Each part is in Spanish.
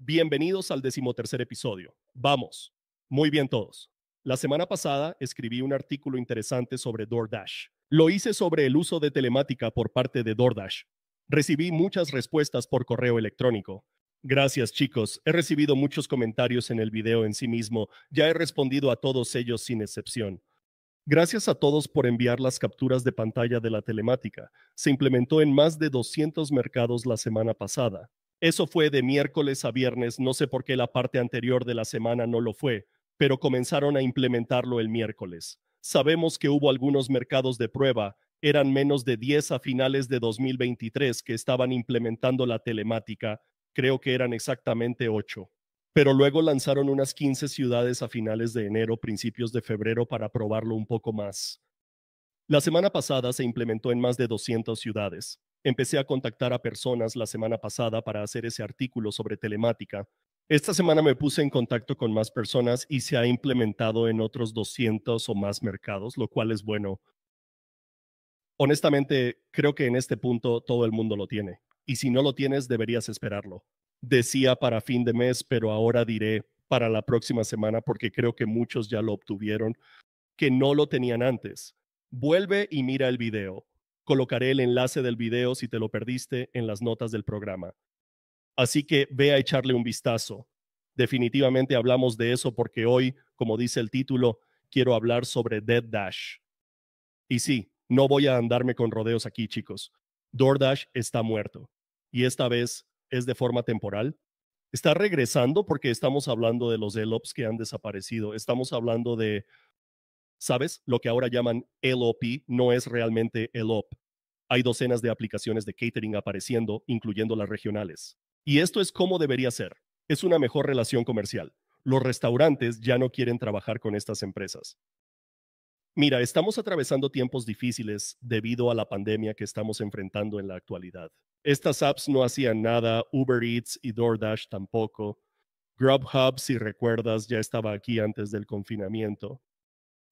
Bienvenidos al decimotercer episodio. Vamos. Muy bien todos. La semana pasada escribí un artículo interesante sobre DoorDash. Lo hice sobre el uso de telemática por parte de DoorDash. Recibí muchas respuestas por correo electrónico. Gracias chicos, he recibido muchos comentarios en el video en sí mismo, ya he respondido a todos ellos sin excepción. Gracias a todos por enviar las capturas de pantalla de la telemática. Se implementó en más de 200 mercados la semana pasada. Eso fue de miércoles a viernes, no sé por qué la parte anterior de la semana no lo fue, pero comenzaron a implementarlo el miércoles. Sabemos que hubo algunos mercados de prueba, eran menos de 10 a finales de 2023 que estaban implementando la telemática, creo que eran exactamente 8. Pero luego lanzaron unas 15 ciudades a finales de enero, principios de febrero para probarlo un poco más. La semana pasada se implementó en más de 200 ciudades. Empecé a contactar a personas la semana pasada para hacer ese artículo sobre telemática. Esta semana me puse en contacto con más personas y se ha implementado en otros 200 o más mercados, lo cual es bueno. Honestamente, creo que en este punto todo el mundo lo tiene. Y si no lo tienes, deberías esperarlo. Decía para fin de mes, pero ahora diré para la próxima semana porque creo que muchos ya lo obtuvieron, que no lo tenían antes. Vuelve y mira el video. Colocaré el enlace del video si te lo perdiste en las notas del programa. Así que ve a echarle un vistazo. Definitivamente hablamos de eso porque hoy, como dice el título, quiero hablar sobre Dead Dash. Y sí, no voy a andarme con rodeos aquí, chicos. DoorDash está muerto. Y esta vez es de forma temporal. Está regresando porque estamos hablando de los ELOPs que han desaparecido. Estamos hablando de ¿Sabes? Lo que ahora llaman LOP no es realmente LOP. Hay docenas de aplicaciones de catering apareciendo, incluyendo las regionales. Y esto es como debería ser. Es una mejor relación comercial. Los restaurantes ya no quieren trabajar con estas empresas. Mira, estamos atravesando tiempos difíciles debido a la pandemia que estamos enfrentando en la actualidad. Estas apps no hacían nada, Uber Eats y DoorDash tampoco. GrubHub, si recuerdas, ya estaba aquí antes del confinamiento.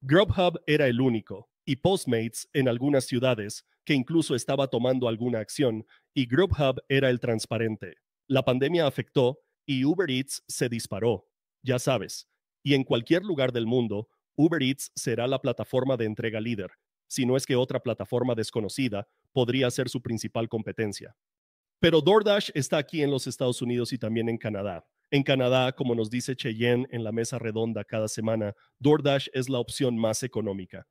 Grubhub era el único, y Postmates en algunas ciudades, que incluso estaba tomando alguna acción, y Grubhub era el transparente. La pandemia afectó y Uber Eats se disparó, ya sabes. Y en cualquier lugar del mundo, Uber Eats será la plataforma de entrega líder, si no es que otra plataforma desconocida podría ser su principal competencia. Pero DoorDash está aquí en los Estados Unidos y también en Canadá. En Canadá, como nos dice Cheyenne en la mesa redonda cada semana, DoorDash es la opción más económica.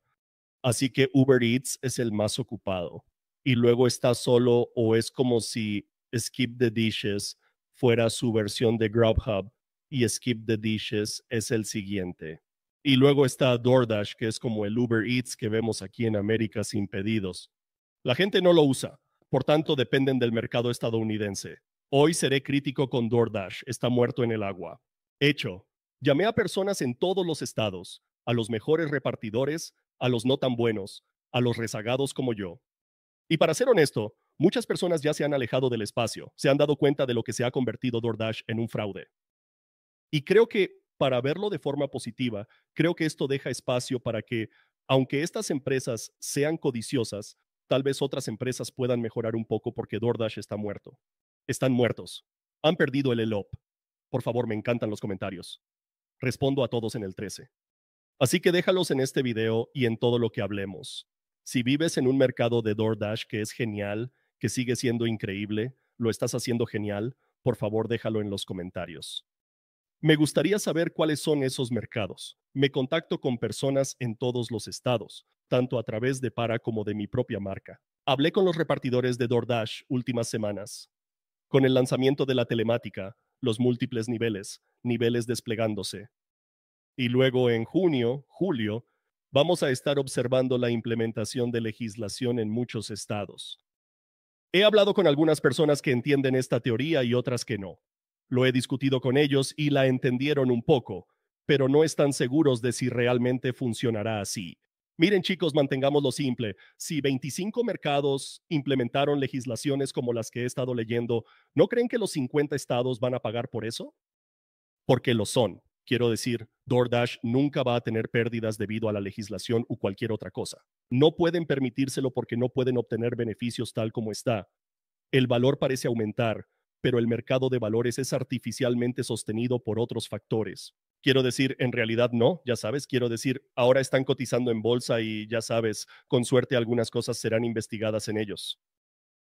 Así que Uber Eats es el más ocupado. Y luego está solo o es como si Skip the Dishes fuera su versión de Grubhub y Skip the Dishes es el siguiente. Y luego está DoorDash, que es como el Uber Eats que vemos aquí en América sin pedidos. La gente no lo usa, por tanto dependen del mercado estadounidense. Hoy seré crítico con DoorDash, está muerto en el agua. Hecho. Llamé a personas en todos los estados, a los mejores repartidores, a los no tan buenos, a los rezagados como yo. Y para ser honesto, muchas personas ya se han alejado del espacio, se han dado cuenta de lo que se ha convertido DoorDash en un fraude. Y creo que, para verlo de forma positiva, creo que esto deja espacio para que, aunque estas empresas sean codiciosas, tal vez otras empresas puedan mejorar un poco porque DoorDash está muerto. Están muertos. Han perdido el ELOP. Por favor, me encantan los comentarios. Respondo a todos en el 13. Así que déjalos en este video y en todo lo que hablemos. Si vives en un mercado de DoorDash que es genial, que sigue siendo increíble, lo estás haciendo genial, por favor déjalo en los comentarios. Me gustaría saber cuáles son esos mercados. Me contacto con personas en todos los estados, tanto a través de Para como de mi propia marca. Hablé con los repartidores de DoorDash últimas semanas. Con el lanzamiento de la telemática, los múltiples niveles, niveles desplegándose. Y luego en junio, julio, vamos a estar observando la implementación de legislación en muchos estados. He hablado con algunas personas que entienden esta teoría y otras que no. Lo he discutido con ellos y la entendieron un poco, pero no están seguros de si realmente funcionará así. Miren chicos, mantengámoslo simple. Si 25 mercados implementaron legislaciones como las que he estado leyendo, ¿no creen que los 50 estados van a pagar por eso? Porque lo son. Quiero decir, DoorDash nunca va a tener pérdidas debido a la legislación o cualquier otra cosa. No pueden permitírselo porque no pueden obtener beneficios tal como está. El valor parece aumentar, pero el mercado de valores es artificialmente sostenido por otros factores. Quiero decir, en realidad no, ya sabes, quiero decir, ahora están cotizando en bolsa y ya sabes, con suerte algunas cosas serán investigadas en ellos.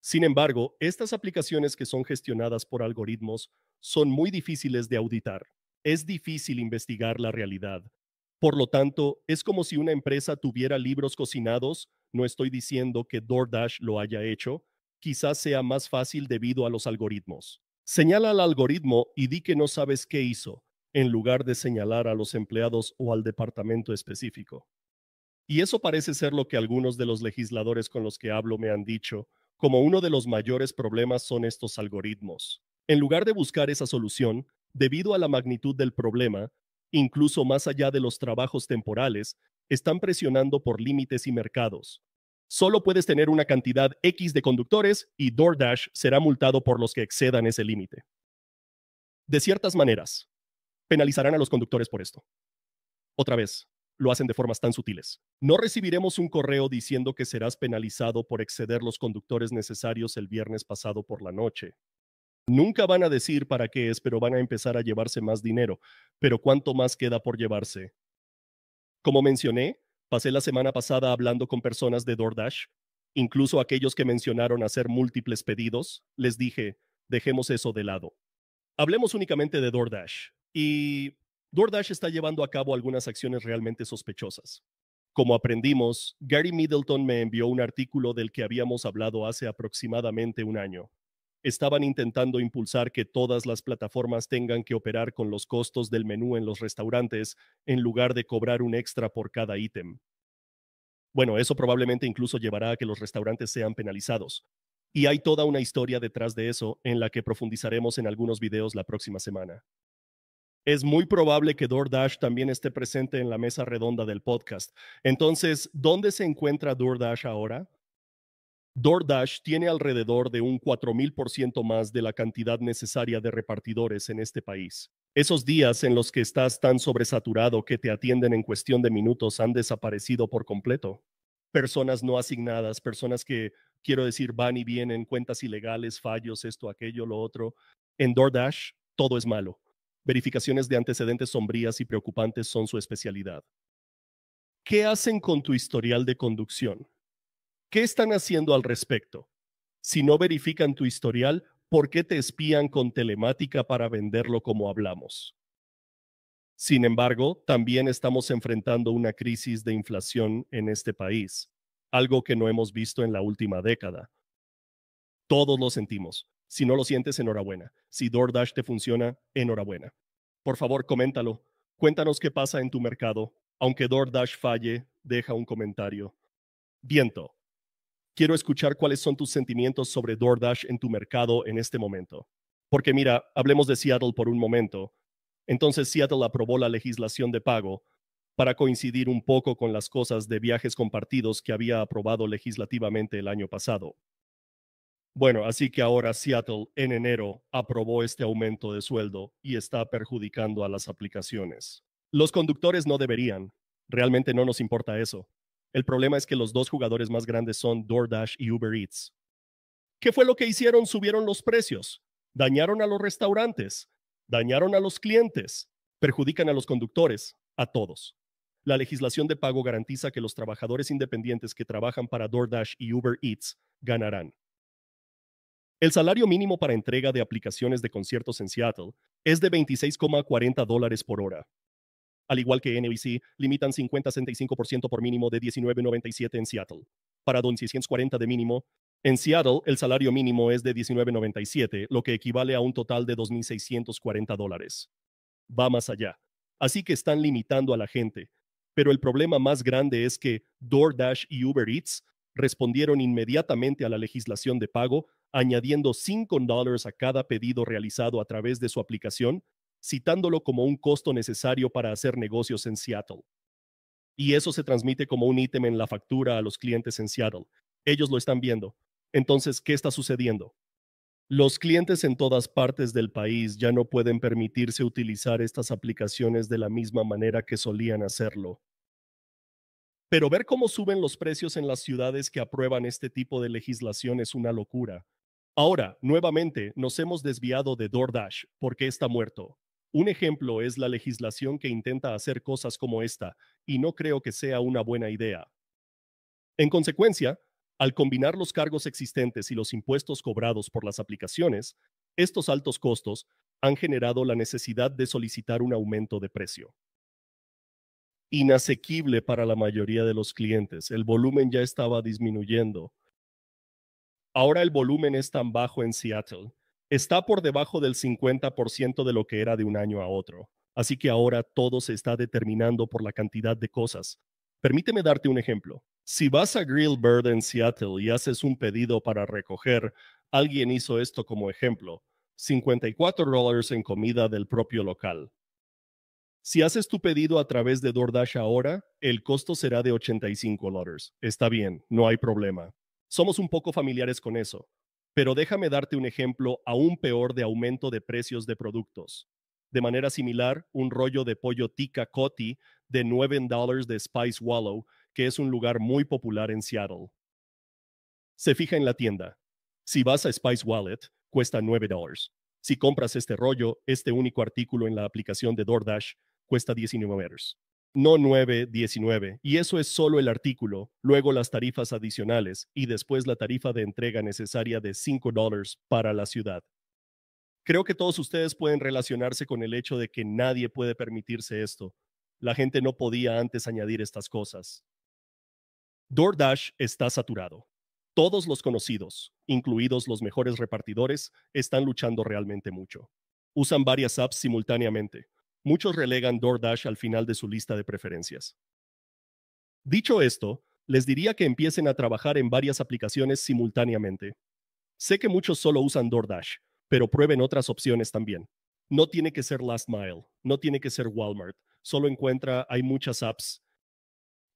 Sin embargo, estas aplicaciones que son gestionadas por algoritmos son muy difíciles de auditar. Es difícil investigar la realidad. Por lo tanto, es como si una empresa tuviera libros cocinados, no estoy diciendo que DoorDash lo haya hecho, quizás sea más fácil debido a los algoritmos. Señala al algoritmo y di que no sabes qué hizo, en lugar de señalar a los empleados o al departamento específico. Y eso parece ser lo que algunos de los legisladores con los que hablo me han dicho, como uno de los mayores problemas son estos algoritmos. En lugar de buscar esa solución, debido a la magnitud del problema, incluso más allá de los trabajos temporales, están presionando por límites y mercados, Solo puedes tener una cantidad X de conductores y DoorDash será multado por los que excedan ese límite. De ciertas maneras, penalizarán a los conductores por esto. Otra vez, lo hacen de formas tan sutiles. No recibiremos un correo diciendo que serás penalizado por exceder los conductores necesarios el viernes pasado por la noche. Nunca van a decir para qué es, pero van a empezar a llevarse más dinero. Pero ¿cuánto más queda por llevarse? Como mencioné, Pasé la semana pasada hablando con personas de DoorDash, incluso aquellos que mencionaron hacer múltiples pedidos, les dije, dejemos eso de lado. Hablemos únicamente de DoorDash. Y DoorDash está llevando a cabo algunas acciones realmente sospechosas. Como aprendimos, Gary Middleton me envió un artículo del que habíamos hablado hace aproximadamente un año estaban intentando impulsar que todas las plataformas tengan que operar con los costos del menú en los restaurantes en lugar de cobrar un extra por cada ítem. Bueno, eso probablemente incluso llevará a que los restaurantes sean penalizados. Y hay toda una historia detrás de eso en la que profundizaremos en algunos videos la próxima semana. Es muy probable que DoorDash también esté presente en la mesa redonda del podcast. Entonces, ¿dónde se encuentra DoorDash ahora? DoorDash tiene alrededor de un 4.000% más de la cantidad necesaria de repartidores en este país. Esos días en los que estás tan sobresaturado que te atienden en cuestión de minutos han desaparecido por completo. Personas no asignadas, personas que, quiero decir, van y vienen, cuentas ilegales, fallos, esto, aquello, lo otro. En DoorDash, todo es malo. Verificaciones de antecedentes sombrías y preocupantes son su especialidad. ¿Qué hacen con tu historial de conducción? ¿Qué están haciendo al respecto? Si no verifican tu historial, ¿por qué te espían con telemática para venderlo como hablamos? Sin embargo, también estamos enfrentando una crisis de inflación en este país, algo que no hemos visto en la última década. Todos lo sentimos. Si no lo sientes, enhorabuena. Si DoorDash te funciona, enhorabuena. Por favor, coméntalo. Cuéntanos qué pasa en tu mercado. Aunque DoorDash falle, deja un comentario. Viento quiero escuchar cuáles son tus sentimientos sobre DoorDash en tu mercado en este momento. Porque mira, hablemos de Seattle por un momento. Entonces Seattle aprobó la legislación de pago para coincidir un poco con las cosas de viajes compartidos que había aprobado legislativamente el año pasado. Bueno, así que ahora Seattle en enero aprobó este aumento de sueldo y está perjudicando a las aplicaciones. Los conductores no deberían. Realmente no nos importa eso. El problema es que los dos jugadores más grandes son DoorDash y Uber Eats. ¿Qué fue lo que hicieron? Subieron los precios, dañaron a los restaurantes, dañaron a los clientes, perjudican a los conductores, a todos. La legislación de pago garantiza que los trabajadores independientes que trabajan para DoorDash y Uber Eats ganarán. El salario mínimo para entrega de aplicaciones de conciertos en Seattle es de 26,40 dólares por hora, al igual que NBC, limitan 50-65% por mínimo de 19.97 en Seattle. Para Don de mínimo, en Seattle el salario mínimo es de 19.97, lo que equivale a un total de 2.640 dólares. Va más allá. Así que están limitando a la gente. Pero el problema más grande es que DoorDash y Uber Eats respondieron inmediatamente a la legislación de pago, añadiendo 5 dólares a cada pedido realizado a través de su aplicación citándolo como un costo necesario para hacer negocios en Seattle. Y eso se transmite como un ítem en la factura a los clientes en Seattle. Ellos lo están viendo. Entonces, ¿qué está sucediendo? Los clientes en todas partes del país ya no pueden permitirse utilizar estas aplicaciones de la misma manera que solían hacerlo. Pero ver cómo suben los precios en las ciudades que aprueban este tipo de legislación es una locura. Ahora, nuevamente, nos hemos desviado de DoorDash, porque está muerto. Un ejemplo es la legislación que intenta hacer cosas como esta, y no creo que sea una buena idea. En consecuencia, al combinar los cargos existentes y los impuestos cobrados por las aplicaciones, estos altos costos han generado la necesidad de solicitar un aumento de precio. Inasequible para la mayoría de los clientes, el volumen ya estaba disminuyendo. Ahora el volumen es tan bajo en Seattle está por debajo del 50% de lo que era de un año a otro. Así que ahora todo se está determinando por la cantidad de cosas. Permíteme darte un ejemplo. Si vas a Grill Bird en Seattle y haces un pedido para recoger, alguien hizo esto como ejemplo. 54 dólares en comida del propio local. Si haces tu pedido a través de DoorDash ahora, el costo será de 85 dólares. Está bien, no hay problema. Somos un poco familiares con eso. Pero déjame darte un ejemplo aún peor de aumento de precios de productos. De manera similar, un rollo de pollo tica coti de $9 de Spice Wallow, que es un lugar muy popular en Seattle. Se fija en la tienda. Si vas a Spice Wallet, cuesta $9. Si compras este rollo, este único artículo en la aplicación de DoorDash, cuesta $19 no 9.19. Y eso es solo el artículo, luego las tarifas adicionales y después la tarifa de entrega necesaria de $5 para la ciudad. Creo que todos ustedes pueden relacionarse con el hecho de que nadie puede permitirse esto. La gente no podía antes añadir estas cosas. DoorDash está saturado. Todos los conocidos, incluidos los mejores repartidores, están luchando realmente mucho. Usan varias apps simultáneamente muchos relegan DoorDash al final de su lista de preferencias. Dicho esto, les diría que empiecen a trabajar en varias aplicaciones simultáneamente. Sé que muchos solo usan DoorDash, pero prueben otras opciones también. No tiene que ser Last Mile, no tiene que ser Walmart, solo encuentra, hay muchas apps.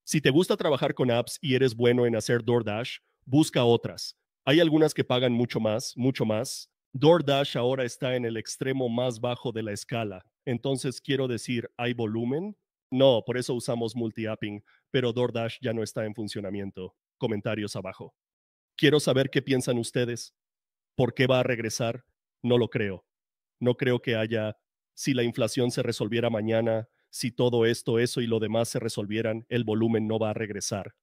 Si te gusta trabajar con apps y eres bueno en hacer DoorDash, busca otras. Hay algunas que pagan mucho más, mucho más. DoorDash ahora está en el extremo más bajo de la escala, entonces quiero decir, ¿hay volumen? No, por eso usamos multi-apping, pero DoorDash ya no está en funcionamiento. Comentarios abajo. Quiero saber qué piensan ustedes. ¿Por qué va a regresar? No lo creo. No creo que haya, si la inflación se resolviera mañana, si todo esto, eso y lo demás se resolvieran, el volumen no va a regresar.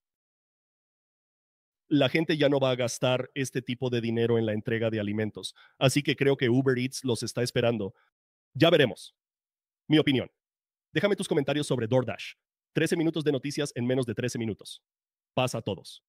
La gente ya no va a gastar este tipo de dinero en la entrega de alimentos. Así que creo que Uber Eats los está esperando. Ya veremos. Mi opinión. Déjame tus comentarios sobre DoorDash. 13 minutos de noticias en menos de 13 minutos. Pasa a todos.